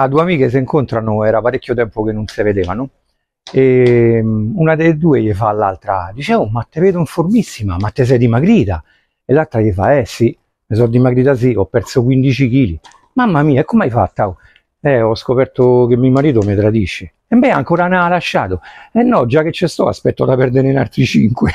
Ah, due amiche si incontrano, era parecchio tempo che non si vedevano, e ehm, una delle due gli fa all'altra, dice, oh, ma te vedo informissima, ma te sei dimagrita? E l'altra gli fa, eh sì, mi sono dimagrita sì, ho perso 15 kg. Mamma mia, come hai fatto? Eh, ho scoperto che mio marito mi tradisce. E beh, ancora ne ha lasciato. Eh no, già che ci sto, aspetto da perdere in altri 5.